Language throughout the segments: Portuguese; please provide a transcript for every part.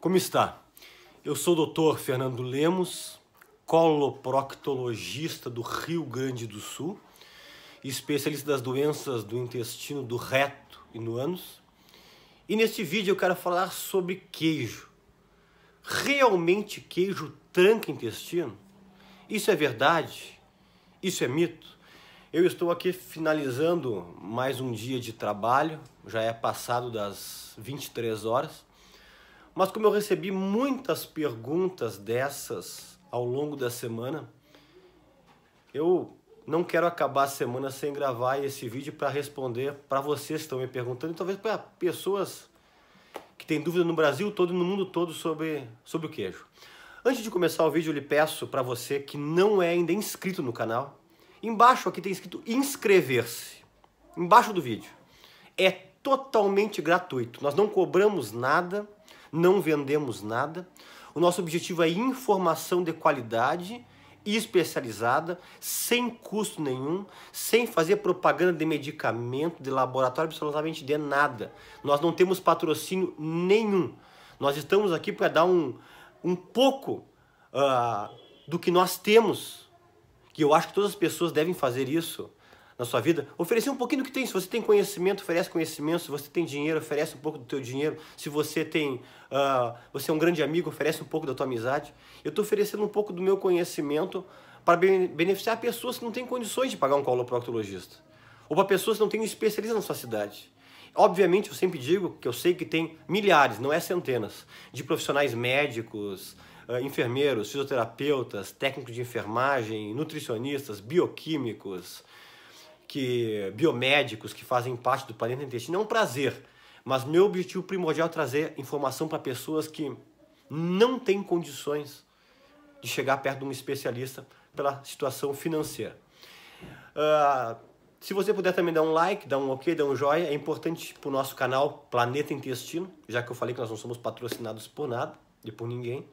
Como está? Eu sou o Dr. Fernando Lemos, coloproctologista do Rio Grande do Sul, especialista das doenças do intestino, do reto e no ânus. E neste vídeo eu quero falar sobre queijo. Realmente queijo tranca intestino? Isso é verdade? Isso é mito? Eu estou aqui finalizando mais um dia de trabalho, já é passado das 23 horas. Mas como eu recebi muitas perguntas dessas ao longo da semana, eu não quero acabar a semana sem gravar esse vídeo para responder para vocês que estão me perguntando, e talvez para pessoas que têm dúvida no Brasil todo e no mundo todo sobre, sobre o queijo. Antes de começar o vídeo, eu lhe peço para você que não é ainda inscrito no canal, embaixo aqui tem escrito inscrever-se, embaixo do vídeo. É totalmente gratuito. Nós não cobramos nada, não vendemos nada. O nosso objetivo é informação de qualidade e especializada, sem custo nenhum, sem fazer propaganda de medicamento, de laboratório, absolutamente de nada. Nós não temos patrocínio nenhum. Nós estamos aqui para dar um, um pouco uh, do que nós temos, que eu acho que todas as pessoas devem fazer isso na sua vida, oferecer um pouquinho do que tem. Se você tem conhecimento, oferece conhecimento. Se você tem dinheiro, oferece um pouco do teu dinheiro. Se você tem, uh, você é um grande amigo, oferece um pouco da tua amizade. Eu estou oferecendo um pouco do meu conhecimento para beneficiar pessoas que não têm condições de pagar um coloproctologista ou para pessoas que não têm um especialista na sua cidade. Obviamente, eu sempre digo que eu sei que tem milhares, não é centenas, de profissionais médicos, ah, enfermeiros, fisioterapeutas, técnicos de enfermagem, nutricionistas, bioquímicos, que biomédicos que fazem parte do planeta intestino é um prazer, mas meu objetivo primordial é trazer informação para pessoas que não têm condições de chegar perto de um especialista pela situação financeira. Uh, se você puder também dar um like, dar um ok, dar um joia, é importante para o nosso canal Planeta Intestino, já que eu falei que nós não somos patrocinados por nada e por ninguém.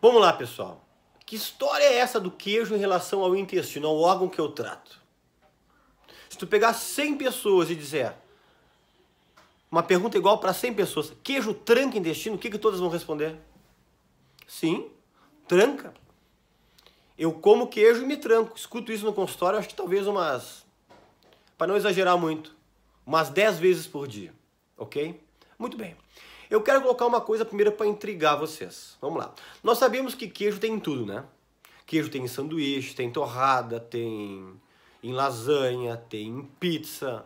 Vamos lá, pessoal. Que história é essa do queijo em relação ao intestino, ao órgão que eu trato? Se tu pegar 100 pessoas e dizer uma pergunta igual para 100 pessoas, queijo tranca intestino, o que, que todas vão responder? Sim, tranca. Eu como queijo e me tranco. Escuto isso no consultório, acho que talvez umas, para não exagerar muito, umas 10 vezes por dia, ok? Muito bem. Eu quero colocar uma coisa primeiro para intrigar vocês. Vamos lá. Nós sabemos que queijo tem em tudo, né? Queijo tem em sanduíche, tem torrada, tem em lasanha, tem em pizza.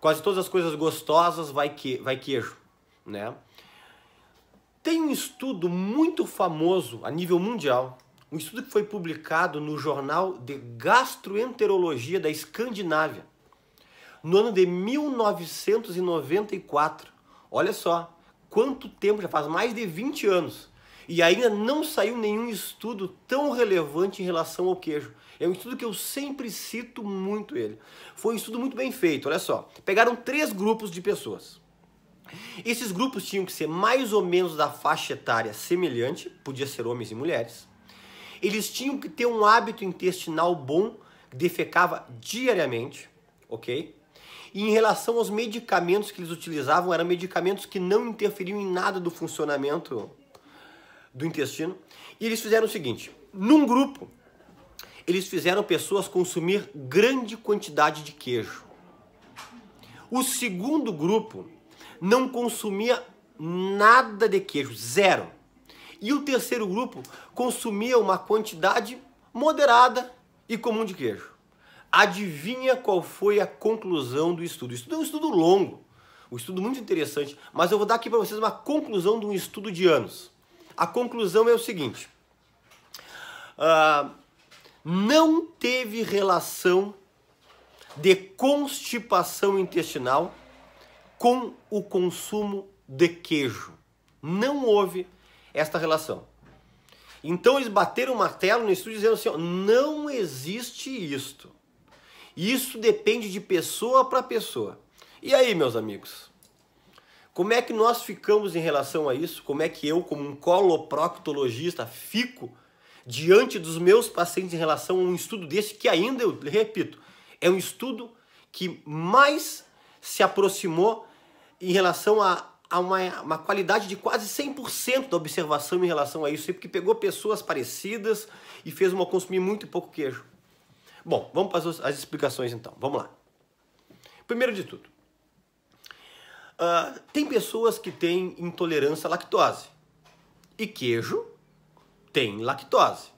Quase todas as coisas gostosas vai, que, vai queijo, né? Tem um estudo muito famoso a nível mundial, um estudo que foi publicado no jornal de gastroenterologia da Escandinávia, no ano de 1994. Olha só, quanto tempo, já faz mais de 20 anos. E ainda não saiu nenhum estudo tão relevante em relação ao queijo. É um estudo que eu sempre cito muito ele. Foi um estudo muito bem feito, olha só. Pegaram três grupos de pessoas. Esses grupos tinham que ser mais ou menos da faixa etária semelhante, podia ser homens e mulheres. Eles tinham que ter um hábito intestinal bom, defecava diariamente, ok? E em relação aos medicamentos que eles utilizavam, eram medicamentos que não interferiam em nada do funcionamento do intestino. E eles fizeram o seguinte: num grupo, eles fizeram pessoas consumir grande quantidade de queijo. O segundo grupo não consumia nada de queijo, zero. E o terceiro grupo consumia uma quantidade moderada e comum de queijo. Adivinha qual foi a conclusão do estudo? estudo é um estudo longo, um estudo muito interessante, mas eu vou dar aqui para vocês uma conclusão de um estudo de anos. A conclusão é o seguinte: uh, não teve relação de constipação intestinal com o consumo de queijo. Não houve esta relação. Então eles bateram o martelo no estudo dizendo assim: ó, não existe isto. Isso depende de pessoa para pessoa. E aí, meus amigos? Como é que nós ficamos em relação a isso? Como é que eu, como um coloproctologista, fico diante dos meus pacientes em relação a um estudo desse que ainda, eu repito, é um estudo que mais se aproximou em relação a, a uma, uma, qualidade de quase 100% da observação em relação a isso, porque pegou pessoas parecidas e fez uma consumir muito pouco queijo. Bom, vamos para as, as explicações então. Vamos lá. Primeiro de tudo, Uh, tem pessoas que têm intolerância à lactose. E queijo tem lactose.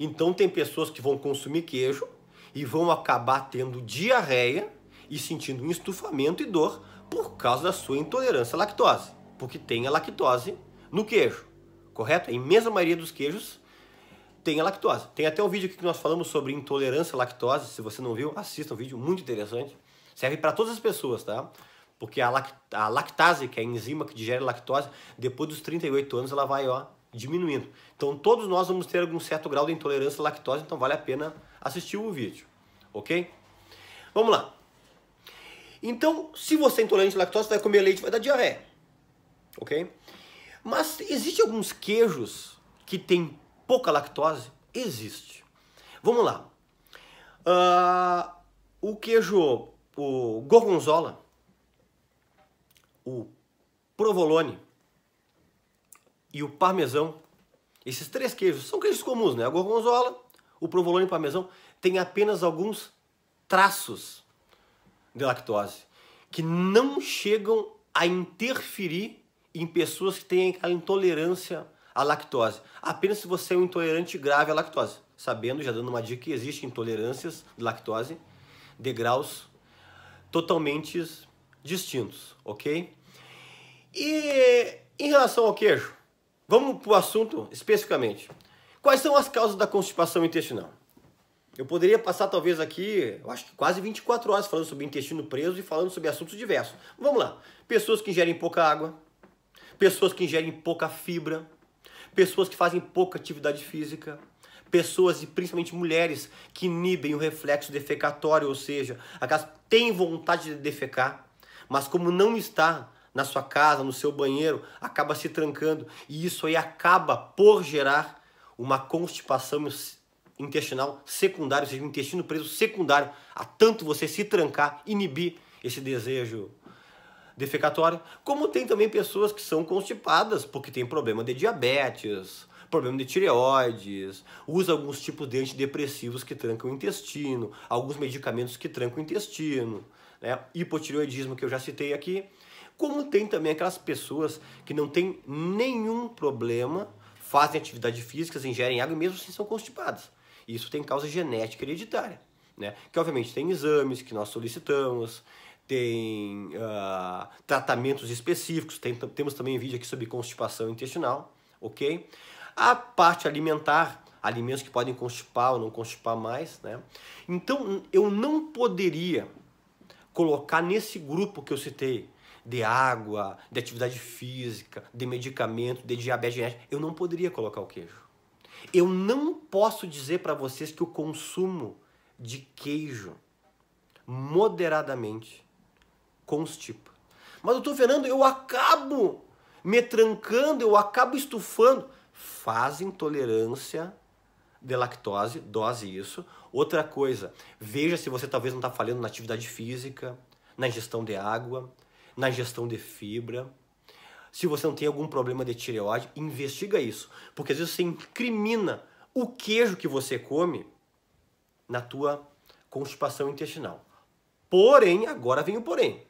Então tem pessoas que vão consumir queijo e vão acabar tendo diarreia e sentindo um estufamento e dor por causa da sua intolerância à lactose, porque tem a lactose no queijo, correto? A imensa maioria dos queijos tem a lactose. Tem até um vídeo aqui que nós falamos sobre intolerância à lactose, se você não viu, assista é um vídeo muito interessante. Serve para todas as pessoas, tá? Porque a, lact a lactase, que é a enzima que digere lactose, depois dos 38 anos ela vai ó, diminuindo. Então todos nós vamos ter algum certo grau de intolerância à lactose, então vale a pena assistir o vídeo, ok? Vamos lá. Então, se você é intolerante à lactose, vai comer leite, vai dar diarreia, ok? Mas existe alguns queijos que têm pouca lactose? Existe. Vamos lá. Uh, o queijo, o gorgonzola, o provolone e o parmesão, esses três queijos, são queijos comuns, né? A gorgonzola, o provolone e o parmesão têm apenas alguns traços de lactose que não chegam a interferir em pessoas que têm a intolerância à lactose. Apenas se você é um intolerante grave à lactose. Sabendo, já dando uma dica, que existem intolerâncias de lactose, de graus totalmente distintos, ok? E em relação ao queijo, vamos para o assunto especificamente. Quais são as causas da constipação intestinal? Eu poderia passar talvez aqui, eu acho que quase 24 horas falando sobre intestino preso e falando sobre assuntos diversos. Vamos lá. Pessoas que ingerem pouca água, pessoas que ingerem pouca fibra, pessoas que fazem pouca atividade física, pessoas e principalmente mulheres que inibem o reflexo defecatório, ou seja, aquelas têm vontade de defecar, mas como não está na sua casa, no seu banheiro, acaba se trancando e isso aí acaba por gerar uma constipação intestinal secundária, ou seja, um intestino preso secundário, a tanto você se trancar, inibir esse desejo defecatório, como tem também pessoas que são constipadas porque tem problema de diabetes, problema de tireoides, usa alguns tipos de antidepressivos que trancam o intestino, alguns medicamentos que trancam o intestino né? hipotireoidismo que eu já citei aqui, como tem também aquelas pessoas que não têm nenhum problema, fazem atividade física, ingerem água e mesmo assim são constipadas. Isso tem causa genética hereditária, né? que obviamente tem exames que nós solicitamos, tem uh, tratamentos específicos, tem, temos também vídeo aqui sobre constipação intestinal, ok? A parte alimentar, alimentos que podem constipar ou não constipar mais, né? Então eu não poderia colocar nesse grupo que eu citei, de água, de atividade física, de medicamento, de diabetes genética, eu não poderia colocar o queijo. Eu não posso dizer para vocês que o consumo de queijo moderadamente constipa. Mas doutor Fernando, eu acabo me trancando, eu acabo estufando. Faz intolerância de lactose, dose isso. Outra coisa, veja se você talvez não está falhando na atividade física, na ingestão de água, na ingestão de fibra. Se você não tem algum problema de tireoide, investiga isso, porque às vezes você incrimina o queijo que você come na tua constipação intestinal. Porém, agora vem o porém.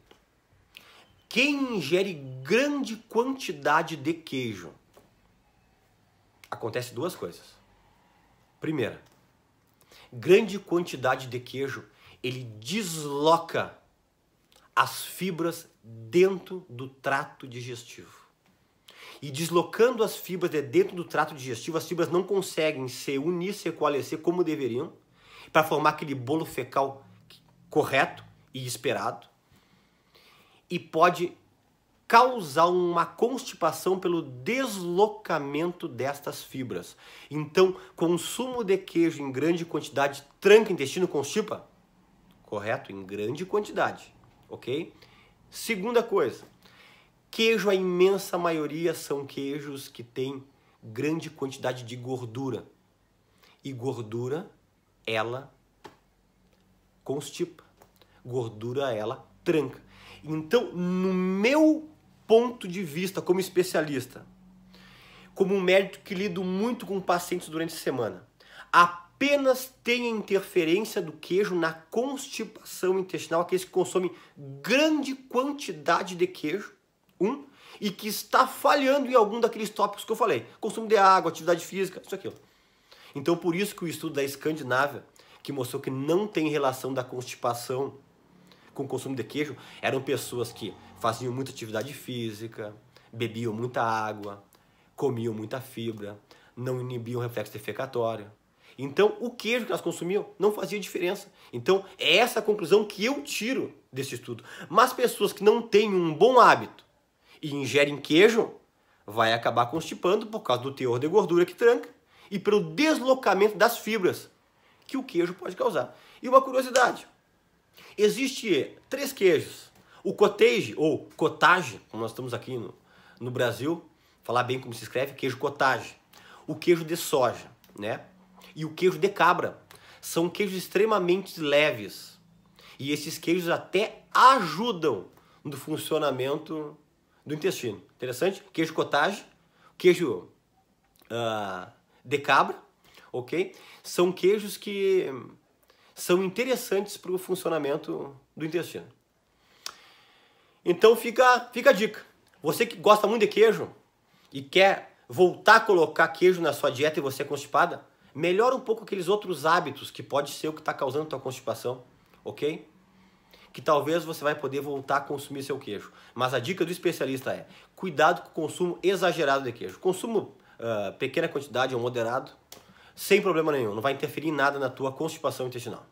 Quem ingere grande quantidade de queijo acontece duas coisas Primeira, grande quantidade de queijo ele desloca as fibras dentro do trato digestivo. E deslocando as fibras de dentro do trato digestivo, as fibras não conseguem se unir, se coalescer como deveriam, para formar aquele bolo fecal correto e esperado. E pode causar uma constipação pelo deslocamento destas fibras. Então, consumo de queijo em grande quantidade tranca o intestino, constipa? Correto? Em grande quantidade, ok? Segunda coisa, queijo, a imensa maioria são queijos que têm grande quantidade de gordura. E gordura, ela constipa. Gordura, ela tranca. Então, no meu ponto de vista como especialista, como um médico que lido muito com pacientes durante a semana, apenas tem a interferência do queijo na constipação intestinal, aqueles que é consomem grande quantidade de queijo, um, e que está falhando em algum daqueles tópicos que eu falei, consumo de água, atividade física, isso aqui. Então, por isso que o estudo da Escandinávia, que mostrou que não tem relação da constipação com consumo de queijo eram pessoas que faziam muita atividade física, bebiam muita água, comiam muita fibra, não inibiam o reflexo defecatório. Então, o queijo que elas consumiam não fazia diferença. Então, é essa a conclusão que eu tiro desse estudo. Mas pessoas que não têm um bom hábito e ingerem queijo, vai acabar constipando por causa do teor de gordura que tranca e pelo deslocamento das fibras que o queijo pode causar. E uma curiosidade, Existe três queijos. O cottage, ou cottage, como nós estamos aqui no, no Brasil, falar bem como se escreve, queijo cottage. O queijo de soja, né? E o queijo de cabra. São queijos extremamente leves. E esses queijos até ajudam no funcionamento do intestino. Interessante? Queijo cottage, queijo uh, de cabra, ok? São queijos que são interessantes para o funcionamento do intestino. Então fica, fica a dica. Você que gosta muito de queijo e quer voltar a colocar queijo na sua dieta e você é constipada, melhora um pouco aqueles outros hábitos que pode ser o que está causando tua constipação, ok? Que talvez você vai poder voltar a consumir seu queijo. Mas a dica do especialista é: cuidado com o consumo exagerado de queijo. Consumo uh, pequena quantidade ou moderado sem problema nenhum, não vai interferir em nada na tua constipação intestinal.